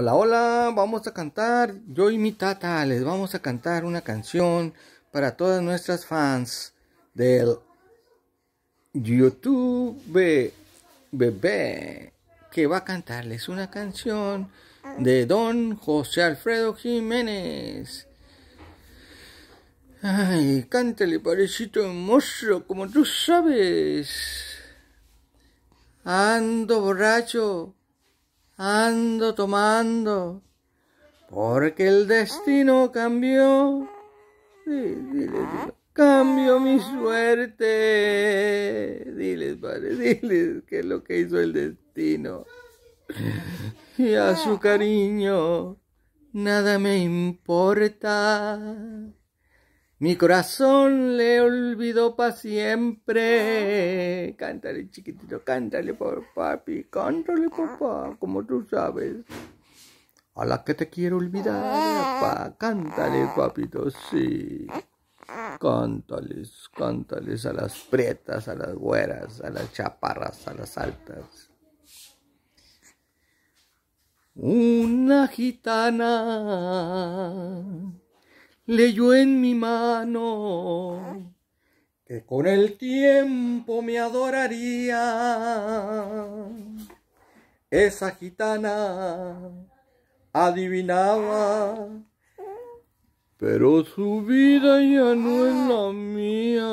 Hola, hola, vamos a cantar, yo y mi tata, les vamos a cantar una canción para todas nuestras fans del YouTube bebé que va a cantarles una canción de don José Alfredo Jiménez. Ay, cántale, parecito monstruo como tú sabes. Ando borracho ando tomando, porque el destino cambió. mi suerte. Diles, padre, diles qué es lo que hizo el destino. Y a su cariño, nada me importa. Mi corazón le olvidó para siempre. Cántale, chiquitito, cántale por papi, cántale, papá, como tú sabes. A la que te quiero olvidar, papá, cántale, papito, sí. Cántales, cántales a las pretas, a las güeras, a las chaparras, a las altas. Una gitana leyó en mi mano que con el tiempo me adoraría. Esa gitana adivinaba, pero su vida ya no es la mía.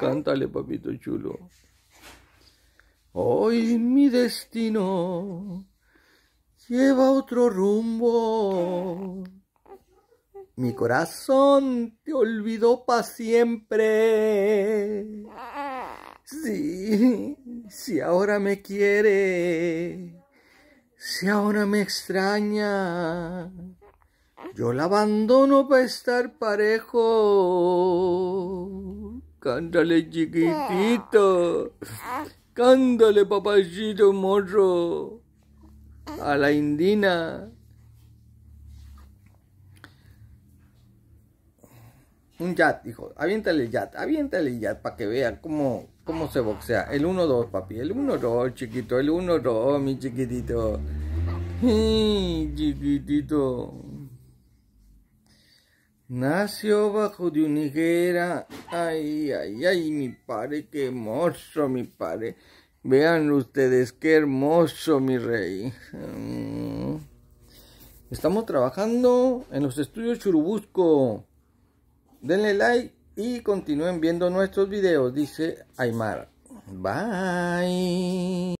Cántale, papito chulo. Hoy mi destino lleva otro rumbo mi corazón te olvidó para siempre. Sí, si ahora me quiere, si ahora me extraña, yo la abandono para estar parejo. Cántale chiquitito, cándale papayito morro, a la indina. un yat, hijo. Aviéntale el yat, aviéntale el yat para que vean cómo, cómo se boxea. El 1-2, papi. El 1-2, chiquito. El 1-2, mi chiquitito. chiquitito. Nació bajo de un higuera. Ay, ay, ay, mi padre, qué hermoso, mi padre. Vean ustedes, qué hermoso, mi rey. Mm. Estamos trabajando en los estudios Churubusco. Denle like y continúen viendo nuestros videos, dice Aymar. Bye.